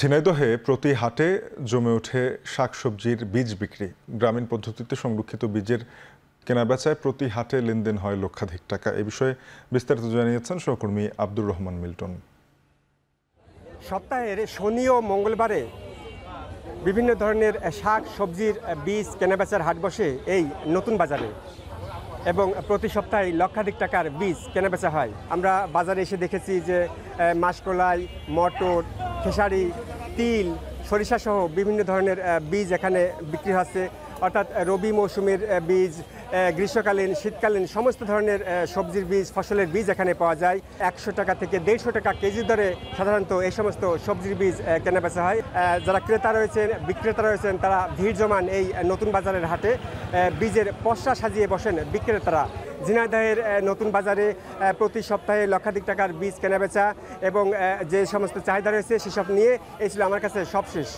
ঝিনাইদহে প্রতি হাটে জমে ওঠে শাকসবজির বীজ বিক্রি গ্রামীণ পদ্ধতিতে সংরক্ষিত বীজের কেনাবেচায় প্রতি হাটে লেনদেন হয় লক্ষাধিক টাকা এ বিষয়ে বিস্তারিত জানিয়েছেন সহকর্মী আব্দুর রহমান মিল্টন সপ্তাহের শনি ও মঙ্গলবারে বিভিন্ন ধরনের শাক সবজির বীজ কেনাবেচার হাট বসে এই নতুন বাজারে এবং প্রতি সপ্তাহে লক্ষাধিক টাকার বীজ কেনাবেচা হয় আমরা বাজারে এসে দেখেছি যে মাসকলাই মটর খেসারি তিল সরিষাসহ বিভিন্ন ধরনের বীজ এখানে বিক্রি হচ্ছে অর্থাৎ রবি মৌসুমের বীজ গ্রীষ্মকালীন শীতকালীন সমস্ত ধরনের সবজির বীজ ফসলের বীজ এখানে পাওয়া যায় একশো টাকা থেকে দেড়শো টাকা কেজি দরে সাধারণত এই সমস্ত সবজির বীজ কেনা বেচা হয় যারা ক্রেতা রয়েছেন বিক্রেতা রয়েছেন তারা ভিড় জমান এই নতুন বাজারের হাটে বীজের পশা সাজিয়ে বসেন বিক্রেতারা ঝিনাইদহের নতুন বাজারে প্রতি সপ্তাহে লক্ষাধিক টাকার বীজ কেনাবেচা এবং যে সমস্ত চাহিদা রয়েছে সেসব নিয়ে এই ছিল আমার কাছে সবশেষ